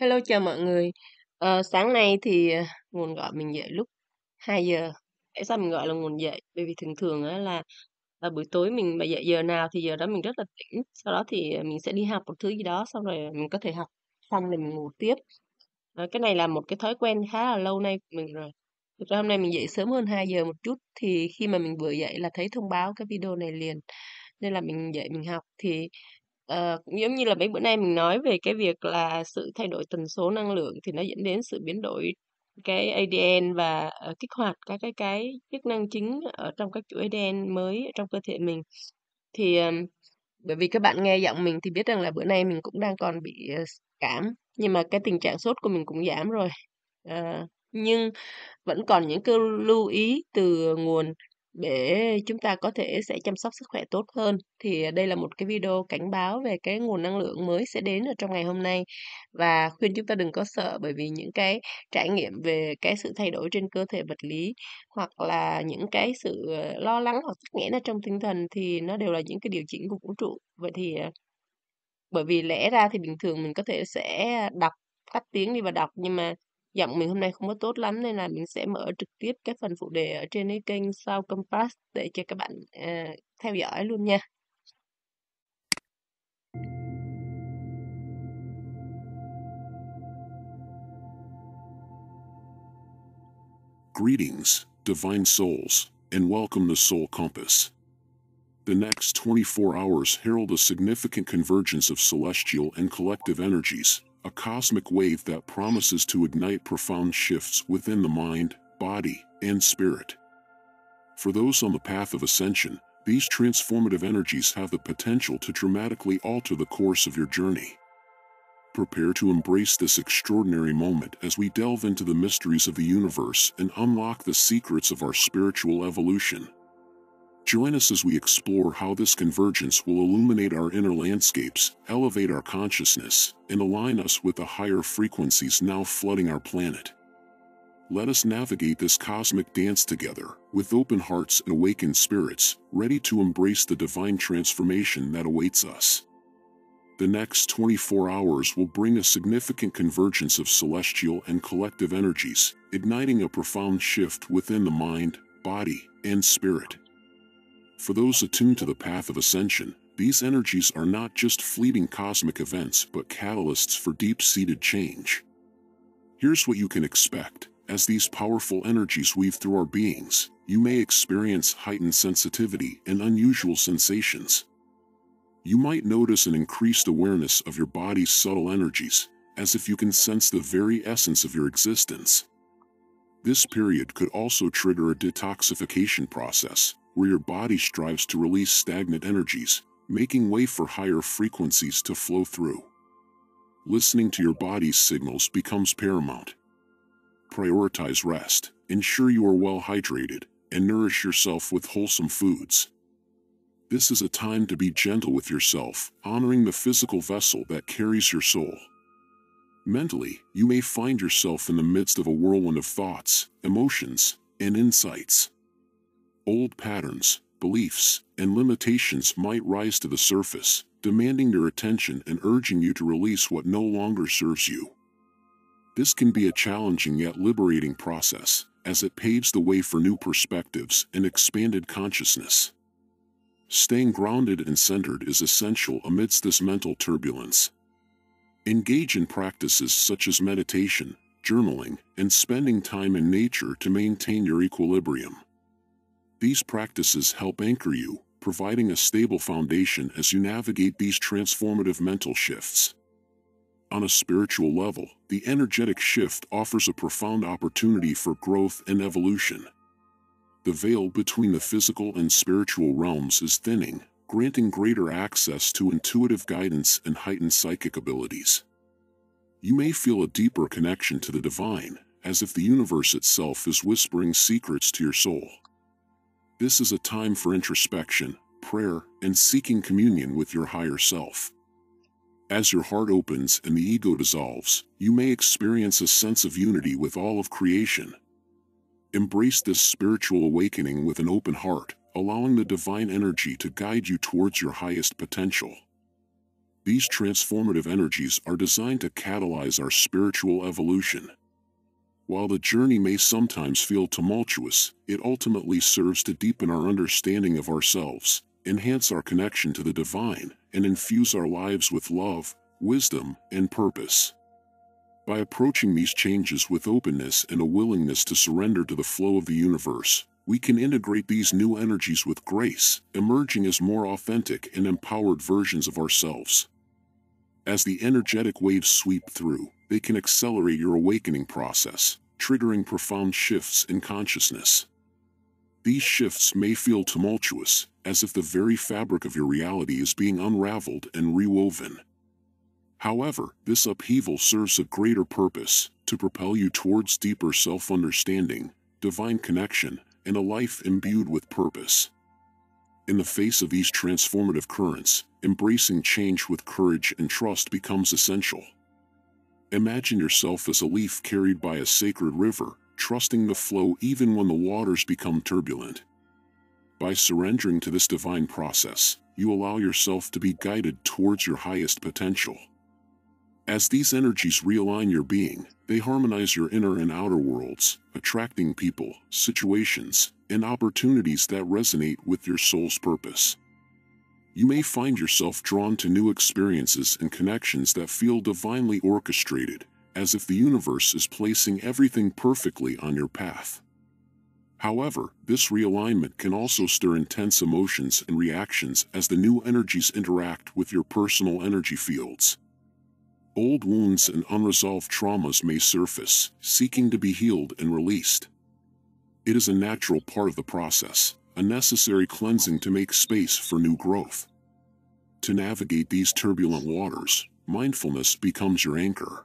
Hello, chào mọi người. Ờ, sáng nay thì à, nguồn gọi mình dậy lúc 2 giờ. Tại sao mình gọi là nguồn dậy? Bởi vì thường thường á là, là buổi tối mình mà dậy giờ nào thì giờ đó mình rất là tỉnh. Sau đó thì à, mình sẽ đi học một thứ gì đó, xong rồi mình có thể học xong rồi mình ngủ tiếp. Ờ, cái này là một cái thói quen khá là lâu nay của mình rồi. Thực ra hôm nay mình dậy sớm hơn 2 giờ một chút thì khi mà mình vừa dậy là thấy thông báo cái video này liền. Nên là mình dậy mình học thì Ờ, cũng giống như là mấy bữa nay mình nói về cái việc là sự thay đổi tần số năng lượng thì nó dẫn đến sự biến đổi cái ADN và, ờ, kích hoạt các cái cái chức năng chính ở trong các chuỗi ADN mới trong cơ thể mình. Thì, ờ, bởi vì các bạn nghe giọng mình thì biết rằng là bữa nay mình cũng đang còn bị, ờ, cảm, nhưng mà cái tình trạng sốt của mình cũng giảm rồi. Ờ, nhưng vẫn còn những cái lưu ý từ nguồn để chúng ta có thể sẽ chăm sóc sức khỏe tốt hơn thì à, đây là một cái video cảnh báo về cái nguồn năng lượng mới sẽ đến ở trong ngày hôm nay và khuyên chúng ta đừng có sợ bởi vì những cái trải nghiệm về cái sự thay đổi trên cơ thể vật lý hoặc là những cái sự ờ, lo lắng hoặc tắc nghẽn ở trong tinh thần thì nó đều là những cái điều chỉnh của vũ trụ vậy thì à, bởi vì lẽ ra thì bình thường mình có thể sẽ đọc tắt tiếng đi và đọc nhưng mà giọng mình hôm nay không có tốt lắm nên là mình sẽ mở trực tiếp các phần phụ đề ở trên cái kênh Sao Compass để cho các bạn uh, theo dõi luôn nha. Greetings, divine souls, and welcome to Soul Compass. The next 24 hours herald a significant convergence of celestial and collective energies, a cosmic wave that promises to ignite profound shifts within the mind, body, and spirit. For those on the path of ascension, these transformative energies have the potential to dramatically alter the course of your journey. Prepare to embrace this extraordinary moment as we delve into the mysteries of the universe and unlock the secrets of our spiritual evolution. Join us as we explore how this convergence will illuminate our inner landscapes, elevate our consciousness, and align us with the higher frequencies now flooding our planet. Let us navigate this cosmic dance together, with open hearts and awakened spirits, ready to embrace the divine transformation that awaits us. The next 24 hours will bring a significant convergence of celestial and collective energies, igniting a profound shift within the mind, body, and spirit. For those attuned to the path of ascension, these energies are not just fleeting cosmic events but catalysts for deep-seated change. Here's what you can expect. As these powerful energies weave through our beings, you may experience heightened sensitivity and unusual sensations. You might notice an increased awareness of your body's subtle energies, as if you can sense the very essence of your existence. This period could also trigger a detoxification process, where your body strives to release stagnant energies, making way for higher frequencies to flow through. Listening to your body's signals becomes paramount. Prioritize rest, ensure you are well hydrated, and nourish yourself with wholesome foods. This is a time to be gentle with yourself, honoring the physical vessel that carries your soul. Mentally, you may find yourself in the midst of a whirlwind of thoughts, emotions, and insights. Old patterns, beliefs, and limitations might rise to the surface, demanding your attention and urging you to release what no longer serves you. This can be a challenging yet liberating process, as it paves the way for new perspectives and expanded consciousness. Staying grounded and centered is essential amidst this mental turbulence. Engage in practices such as meditation, journaling, and spending time in nature to maintain your equilibrium. These practices help anchor you, providing a stable foundation as you navigate these transformative mental shifts. On a spiritual level, the energetic shift offers a profound opportunity for growth and evolution. The veil between the physical and spiritual realms is thinning, granting greater access to intuitive guidance and heightened psychic abilities. You may feel a deeper connection to the divine, as if the universe itself is whispering secrets to your soul. This is a time for introspection, prayer, and seeking communion with your higher self. As your heart opens and the ego dissolves, you may experience a sense of unity with all of creation. Embrace this spiritual awakening with an open heart, allowing the divine energy to guide you towards your highest potential. These transformative energies are designed to catalyze our spiritual evolution, while the journey may sometimes feel tumultuous, it ultimately serves to deepen our understanding of ourselves, enhance our connection to the divine, and infuse our lives with love, wisdom, and purpose. By approaching these changes with openness and a willingness to surrender to the flow of the universe, we can integrate these new energies with grace, emerging as more authentic and empowered versions of ourselves. As the energetic waves sweep through, they can accelerate your awakening process, triggering profound shifts in consciousness. These shifts may feel tumultuous, as if the very fabric of your reality is being unraveled and rewoven. However, this upheaval serves a greater purpose to propel you towards deeper self understanding, divine connection, and a life imbued with purpose. In the face of these transformative currents, embracing change with courage and trust becomes essential. Imagine yourself as a leaf carried by a sacred river, trusting the flow even when the waters become turbulent. By surrendering to this divine process, you allow yourself to be guided towards your highest potential. As these energies realign your being, they harmonize your inner and outer worlds, attracting people, situations, and opportunities that resonate with your soul's purpose you may find yourself drawn to new experiences and connections that feel divinely orchestrated, as if the universe is placing everything perfectly on your path. However, this realignment can also stir intense emotions and reactions as the new energies interact with your personal energy fields. Old wounds and unresolved traumas may surface, seeking to be healed and released. It is a natural part of the process a necessary cleansing to make space for new growth. To navigate these turbulent waters, mindfulness becomes your anchor.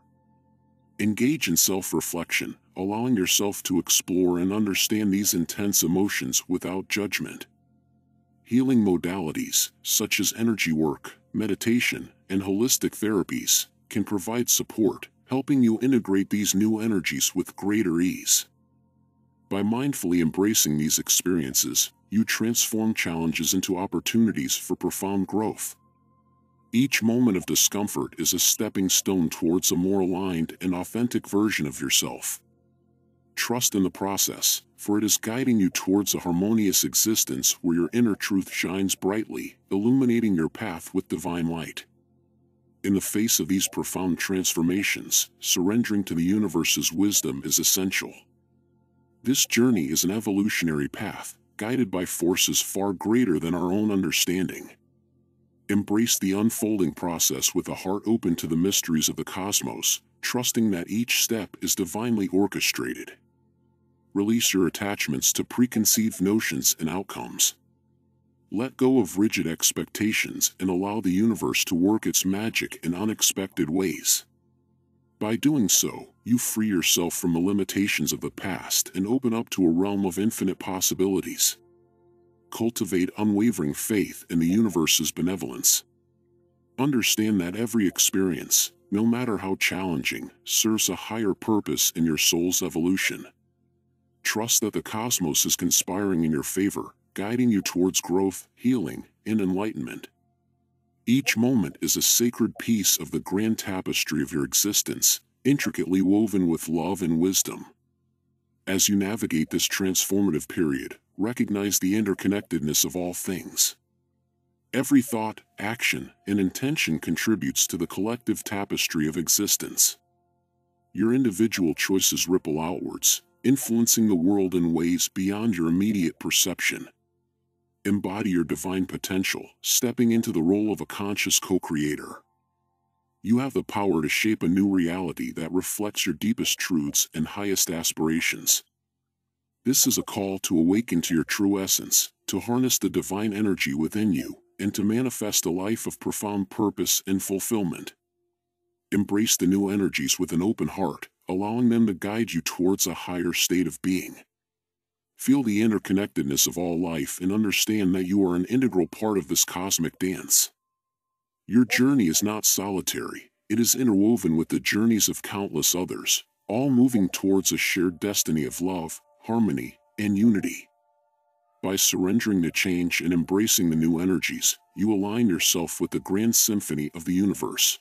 Engage in self reflection, allowing yourself to explore and understand these intense emotions without judgment. Healing modalities, such as energy work, meditation, and holistic therapies, can provide support, helping you integrate these new energies with greater ease. By mindfully embracing these experiences, you transform challenges into opportunities for profound growth. Each moment of discomfort is a stepping stone towards a more aligned and authentic version of yourself. Trust in the process, for it is guiding you towards a harmonious existence where your inner truth shines brightly, illuminating your path with divine light. In the face of these profound transformations, surrendering to the universe's wisdom is essential. This journey is an evolutionary path, guided by forces far greater than our own understanding. Embrace the unfolding process with a heart open to the mysteries of the cosmos, trusting that each step is divinely orchestrated. Release your attachments to preconceived notions and outcomes. Let go of rigid expectations and allow the universe to work its magic in unexpected ways. By doing so, you free yourself from the limitations of the past and open up to a realm of infinite possibilities. Cultivate unwavering faith in the universe's benevolence. Understand that every experience, no matter how challenging, serves a higher purpose in your soul's evolution. Trust that the cosmos is conspiring in your favor, guiding you towards growth, healing, and enlightenment. Each moment is a sacred piece of the grand tapestry of your existence, intricately woven with love and wisdom. As you navigate this transformative period, recognize the interconnectedness of all things. Every thought, action, and intention contributes to the collective tapestry of existence. Your individual choices ripple outwards, influencing the world in ways beyond your immediate perception. Embody your divine potential, stepping into the role of a conscious co-creator. You have the power to shape a new reality that reflects your deepest truths and highest aspirations. This is a call to awaken to your true essence, to harness the divine energy within you, and to manifest a life of profound purpose and fulfillment. Embrace the new energies with an open heart, allowing them to guide you towards a higher state of being. Feel the interconnectedness of all life and understand that you are an integral part of this cosmic dance. Your journey is not solitary, it is interwoven with the journeys of countless others, all moving towards a shared destiny of love, harmony, and unity. By surrendering to change and embracing the new energies, you align yourself with the grand symphony of the universe.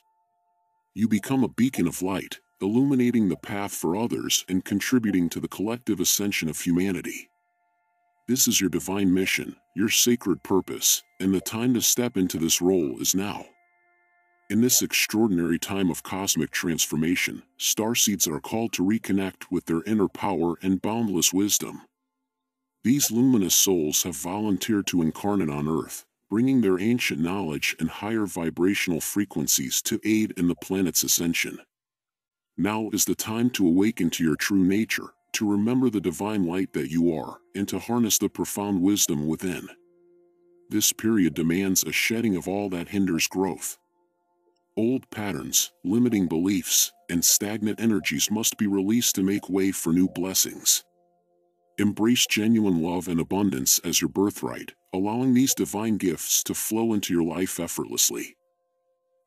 You become a beacon of light, illuminating the path for others and contributing to the collective ascension of humanity. This is your divine mission, your sacred purpose, and the time to step into this role is now. In this extraordinary time of cosmic transformation, starseeds are called to reconnect with their inner power and boundless wisdom. These luminous souls have volunteered to incarnate on Earth, bringing their ancient knowledge and higher vibrational frequencies to aid in the planet's ascension. Now is the time to awaken to your true nature, to remember the divine light that you are, and to harness the profound wisdom within. This period demands a shedding of all that hinders growth. Old patterns, limiting beliefs, and stagnant energies must be released to make way for new blessings. Embrace genuine love and abundance as your birthright, allowing these divine gifts to flow into your life effortlessly.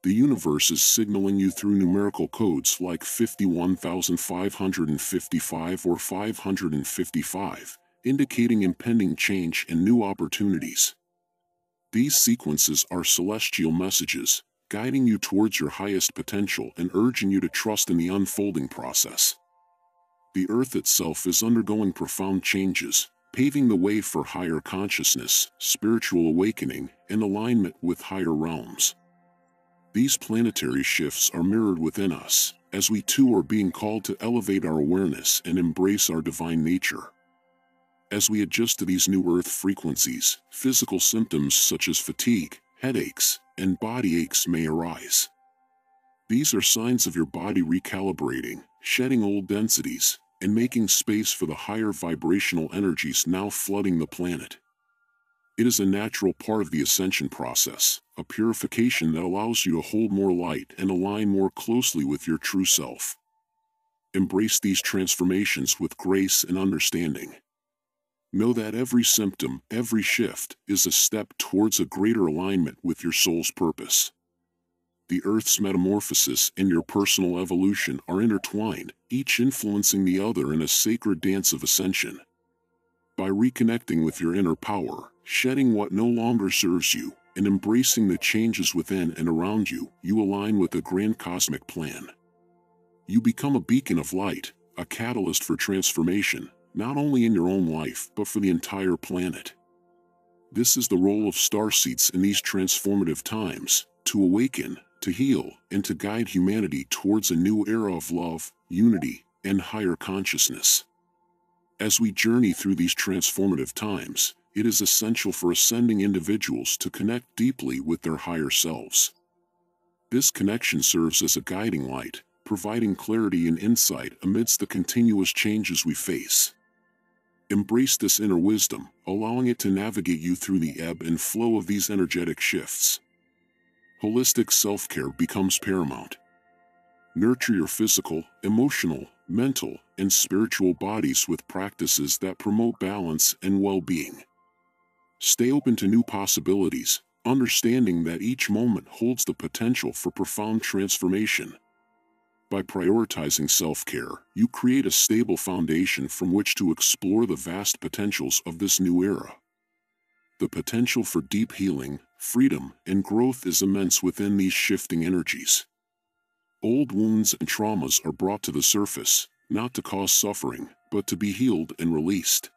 The universe is signaling you through numerical codes like 51555 or 555, indicating impending change and new opportunities. These sequences are celestial messages, guiding you towards your highest potential and urging you to trust in the unfolding process. The Earth itself is undergoing profound changes, paving the way for higher consciousness, spiritual awakening, and alignment with higher realms. These planetary shifts are mirrored within us, as we too are being called to elevate our awareness and embrace our divine nature. As we adjust to these new Earth frequencies, physical symptoms such as fatigue, headaches, and body aches may arise. These are signs of your body recalibrating, shedding old densities, and making space for the higher vibrational energies now flooding the planet. It is a natural part of the ascension process, a purification that allows you to hold more light and align more closely with your true self. Embrace these transformations with grace and understanding. Know that every symptom, every shift, is a step towards a greater alignment with your soul's purpose. The Earth's metamorphosis and your personal evolution are intertwined, each influencing the other in a sacred dance of ascension by reconnecting with your inner power, shedding what no longer serves you, and embracing the changes within and around you, you align with the grand cosmic plan. You become a beacon of light, a catalyst for transformation, not only in your own life, but for the entire planet. This is the role of star seeds in these transformative times, to awaken, to heal, and to guide humanity towards a new era of love, unity, and higher consciousness. As we journey through these transformative times, it is essential for ascending individuals to connect deeply with their higher selves. This connection serves as a guiding light, providing clarity and insight amidst the continuous changes we face. Embrace this inner wisdom, allowing it to navigate you through the ebb and flow of these energetic shifts. Holistic self-care becomes paramount. Nurture your physical, emotional, mental, and spiritual bodies with practices that promote balance and well being. Stay open to new possibilities, understanding that each moment holds the potential for profound transformation. By prioritizing self care, you create a stable foundation from which to explore the vast potentials of this new era. The potential for deep healing, freedom, and growth is immense within these shifting energies. Old wounds and traumas are brought to the surface, not to cause suffering, but to be healed and released.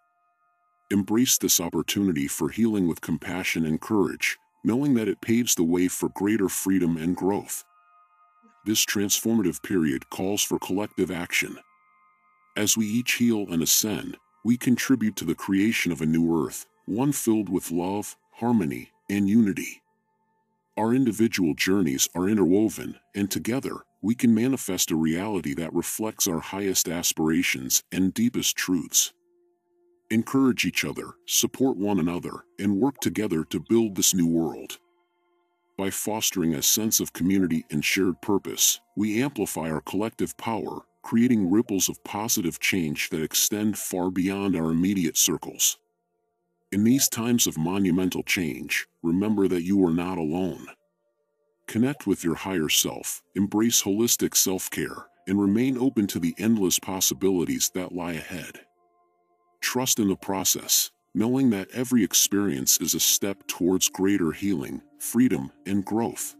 Embrace this opportunity for healing with compassion and courage, knowing that it paves the way for greater freedom and growth. This transformative period calls for collective action. As we each heal and ascend, we contribute to the creation of a new earth, one filled with love, harmony, and unity. Our individual journeys are interwoven, and together, we can manifest a reality that reflects our highest aspirations and deepest truths. Encourage each other, support one another, and work together to build this new world. By fostering a sense of community and shared purpose, we amplify our collective power, creating ripples of positive change that extend far beyond our immediate circles. In these times of monumental change, remember that you are not alone. Connect with your higher self, embrace holistic self-care, and remain open to the endless possibilities that lie ahead. Trust in the process, knowing that every experience is a step towards greater healing, freedom, and growth.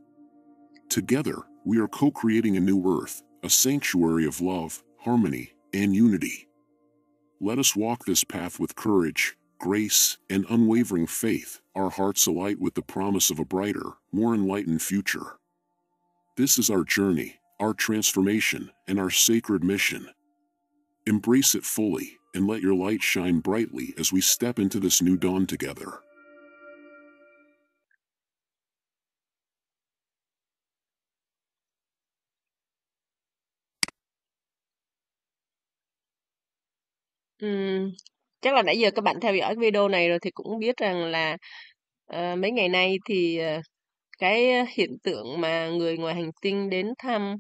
Together, we are co-creating a new earth, a sanctuary of love, harmony, and unity. Let us walk this path with courage, grace, and unwavering faith, our hearts alight with the promise of a brighter, more enlightened future. This is our journey, our transformation, and our sacred mission. Embrace it fully, and let your light shine brightly as we step into this new dawn together. Mm, chắc là nãy giờ các bạn theo dõi video này rồi thì cũng biết rằng là uh, mấy ngày nay thì uh, cái hiện tượng mà người ngoài hành tinh đến thăm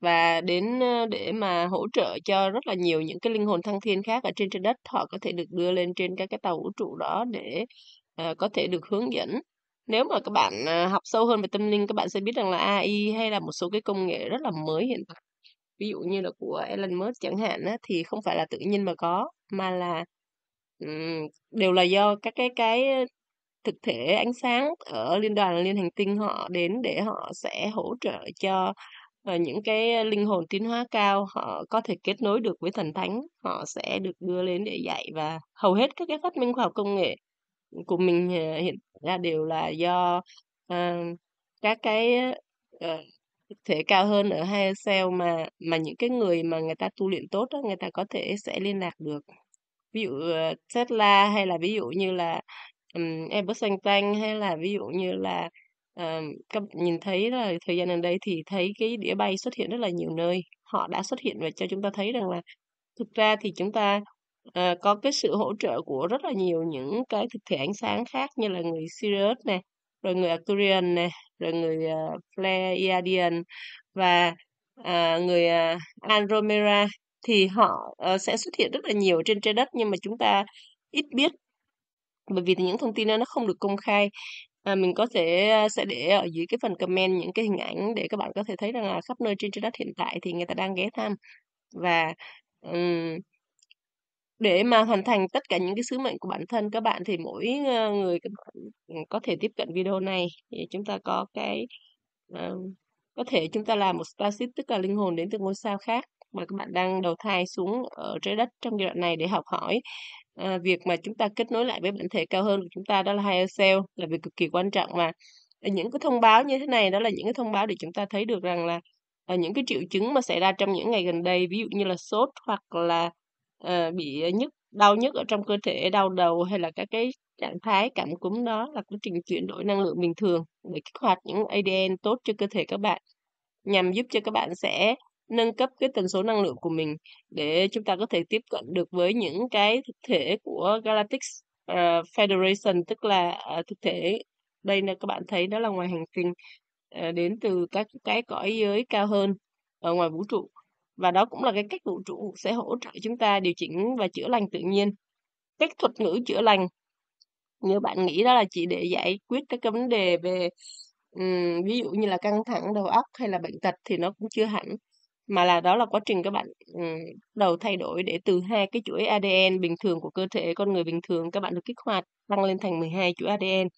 và đến uh, để mà hỗ trợ cho rất là nhiều những cái linh hồn thăng thiên khác ở trên trái đất họ có thể được đưa lên trên các cái tàu vũ trụ đó để uh, có thể được hướng dẫn nếu mà các bạn học sâu hơn về tâm linh các bạn sẽ biết rằng là AI hay là một số cái công nghệ rất là mới hiện tại ví dụ như là của Elon Musk chẳng hạn thì không phải là tự nhiên mà có mà là ừm, đều là do các cái cái thực thể ánh sáng ở liên đoàn liên hành tinh họ đến để họ sẽ hỗ trợ cho ờ, những cái linh hồn tiến hóa cao họ có thể kết nối được với thần thánh họ sẽ được đưa lên để dạy và hầu hết các cái phát minh khoa học công nghệ của mình ờ, hiện ra đều là do ờ, các cái ờ, thực thể cao hơn ở hai self mà mà những cái người mà người ta tu luyện tốt đó, người ta có thể sẽ liên lạc được ví dụ ờ, Tesla hay là ví dụ như là um, Airbus Xanh Tanh hay là ví dụ như là um, các bạn nhìn thấy là thời gian gần đây thì thấy cái đĩa bay xuất hiện rất là nhiều nơi họ đã xuất hiện và cho chúng ta thấy rằng là thực ra thì chúng ta uh, có cái sự hỗ trợ của rất là nhiều những cái thực thể ánh sáng khác như là người Sirius này rồi người Arcturian này rồi người uh, Pleiadian và uh, người uh, Andromeda thì họ ờ, sẽ xuất hiện rất là nhiều trên trái đất nhưng mà chúng ta ít biết bởi vì những thông tin đó nó không được công khai à, mình có thể ờ, sẽ để ở dưới cái phần comment những cái hình ảnh để các bạn có thể thấy rằng là khắp nơi trên trái đất hiện tại thì người ta đang ghé thăm và um, để mà hoàn thành tất cả những cái sứ mệnh của bản thân các bạn thì mỗi ờ, người ừ, có thể tiếp cận video này thì chúng ta có cái uh, có thể chúng ta làm một starship tức là linh hồn đến từ ngôi sao khác mà các bạn đang đầu thai xuống ở trái đất trong giai đoạn này để học hỏi à, việc mà chúng ta kết nối lại với bản thể cao hơn của chúng ta đó là higher self là việc cực kỳ quan trọng mà những cái thông báo như thế này đó là những cái thông báo để chúng ta thấy được rằng là à, những cái triệu chứng mà xảy ra trong những ngày gần đây ví dụ như là sốt hoặc là à, bị nhức đau nhức ở trong cơ thể đau đầu hay là các cái trạng thái cảm cúm đó là quá trình chuyển đổi năng lượng bình thường để kích hoạt những ADN tốt cho cơ thể các bạn nhằm giúp cho các bạn sẽ nâng cấp cái tần số năng lượng của mình để chúng ta có thể tiếp cận được với những cái thực thể của Galactic uh, Federation tức là uh, thực thể đây là các bạn thấy đó là ngoài hành tinh uh, ờ, đến từ các cái cõi giới cao hơn ở ngoài vũ trụ và đó cũng là cái cách vũ trụ sẽ hỗ trợ chúng ta điều chỉnh và chữa lành tự nhiên cách thuật ngữ chữa lành như bạn nghĩ đó là chỉ để giải quyết các cái vấn đề về um, ví dụ như là căng thẳng đầu óc hay là bệnh tật thì nó cũng chưa hẳn mà là đó là quá trình các bạn ừ, đầu thay đổi để từ hai cái chuỗi ADN bình thường của cơ thể con người bình thường các bạn được kích hoạt tăng lên thành 12 chuỗi ADN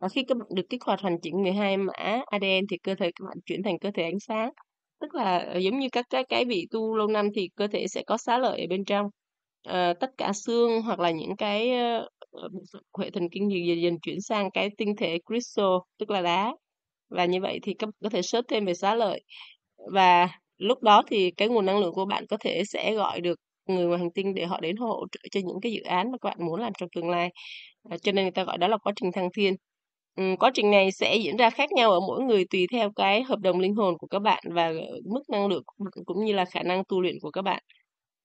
và khi các bạn được kích hoạt hoàn chỉnh 12 mã ADN thì cơ thể các bạn chuyển thành cơ thể ánh sáng tức là ờ, giống như các cái cái vị tu lâu năm thì cơ thể sẽ có xá lợi ở bên trong à, tất cả xương hoặc là những cái uh, hệ thần kinh dần dần chuyển sang cái tinh thể crystal tức là đá và như vậy thì các bạn có thể search thêm về xá lợi và lúc đó thì cái nguồn năng lượng của bạn có thể sẽ gọi được người ngoài hành tinh để họ đến hỗ trợ cho những cái dự án mà các bạn muốn làm trong tương lai à, cho nên người ta gọi đó là quá trình thăng thiên ừ, quá trình này sẽ diễn ra khác nhau ở mỗi người tùy theo cái hợp đồng linh hồn của các bạn và mức năng lượng cũng như là khả năng tu luyện của các bạn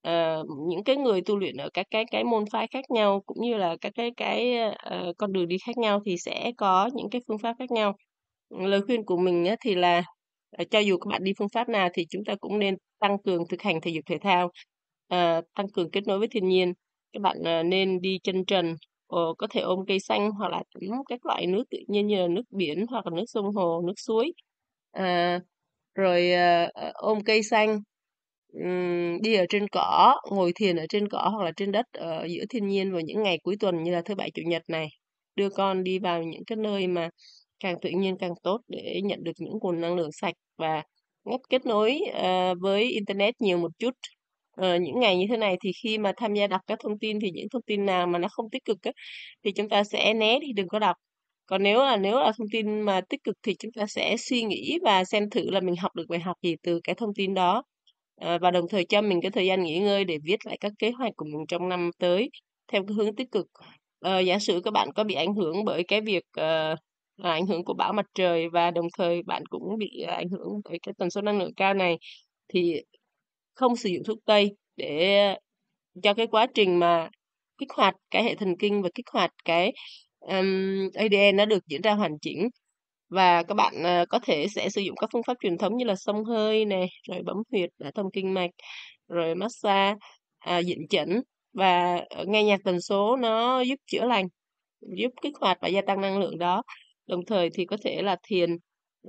à, những cái người tu luyện ở các cái cái môn phái khác nhau cũng như là các cái cái uh, con đường đi khác nhau thì sẽ có những cái phương pháp khác nhau lời khuyên của mình thì là Ờ, cho dù các bạn đi phương pháp nào thì chúng ta cũng nên tăng cường thực hành thể dục thể thao à, tăng cường kết nối với thiên nhiên các bạn à, nên đi chân trần Ồ, có thể ôm cây xanh hoặc là tắm các loại nước tự nhiên như là nước biển hoặc là nước sông hồ nước suối à, rồi à, ôm cây xanh um, đi ở trên cỏ ngồi thiền ở trên cỏ hoặc là trên đất ở giữa thiên nhiên vào những ngày cuối tuần như là thứ bảy chủ nhật này đưa con đi vào những cái nơi mà càng tự nhiên càng tốt để nhận được những nguồn năng lượng sạch và ngắt kết nối uh, với internet nhiều một chút uh, những ngày như thế này thì khi mà tham gia đọc các thông tin thì những thông tin nào mà nó không tích cực á, thì chúng ta sẽ né thì đừng có đọc còn nếu là nếu là thông tin mà tích cực thì chúng ta sẽ suy nghĩ và xem thử là mình học được bài học gì từ cái thông tin đó uh, và đồng thời cho mình cái thời gian nghỉ ngơi để viết lại các kế hoạch của mình trong năm tới theo cái hướng tích cực uh, giả sử các bạn có bị ảnh hưởng bởi cái việc uh, à, ảnh hưởng của bão mặt trời và đồng thời bạn cũng bị à, ảnh hưởng bởi cái tần số năng lượng cao này thì không sử dụng thuốc tây để cho cái quá trình mà kích hoạt cái hệ thần kinh và kích hoạt cái um, ADN nó được diễn ra hoàn chỉnh và các bạn uh, có thể sẽ sử dụng các phương pháp truyền thống như là xông hơi nè rồi bấm huyệt à, thông kinh mạch rồi massage à, dịnh chỉnh và ờ, nghe nhạc tần số nó giúp chữa lành giúp kích hoạt và gia tăng năng lượng đó đồng thời thì có thể là thiền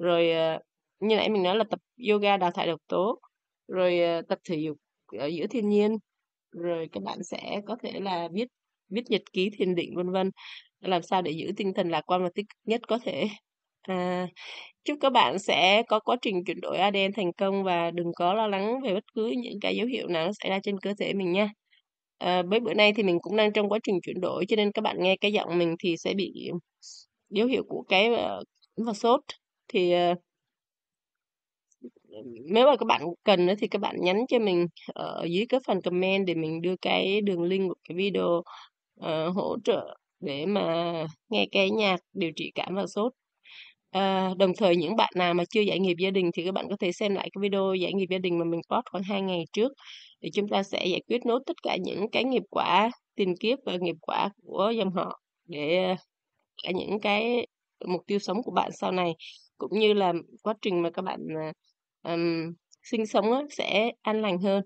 rồi ờ, như nãy mình nói là tập yoga đào thải độc tố rồi ờ, tập thể dục ở ờ, giữa thiên nhiên rồi các bạn sẽ có thể là viết viết nhật ký thiền định vân vân làm sao để giữ tinh thần lạc quan và tích cực nhất có thể à, chúc các bạn sẽ có quá trình chuyển đổi ADN thành công và đừng có lo lắng về bất cứ những cái dấu hiệu nào nó xảy ra trên cơ thể mình nha à, với bữa nay thì mình cũng đang trong quá trình chuyển đổi cho nên các bạn nghe cái giọng mình thì sẽ bị dấu hiệu của cái ờ, và sốt thì ờ, nếu mà các bạn cần thì các bạn nhắn cho mình ở dưới cái phần comment để mình đưa cái đường link của cái video uh, hỗ trợ để mà nghe cái nhạc điều trị cảm và sốt À, đồng thời những bạn nào mà chưa giải nghiệp gia đình thì các bạn có thể xem lại cái video giải nghiệp gia đình mà mình post khoảng 2 ngày trước thì chúng ta sẽ giải quyết nốt tất cả những cái nghiệp quả tiền kiếp và nghiệp quả của dòng họ để cả những cái mục tiêu sống của bạn sau này cũng như là quá trình mà các bạn um, sinh sống sẽ an lành hơn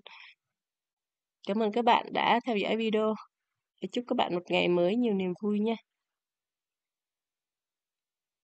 cảm ơn các bạn đã theo dõi video chúc các bạn một ngày mới nhiều niềm vui nha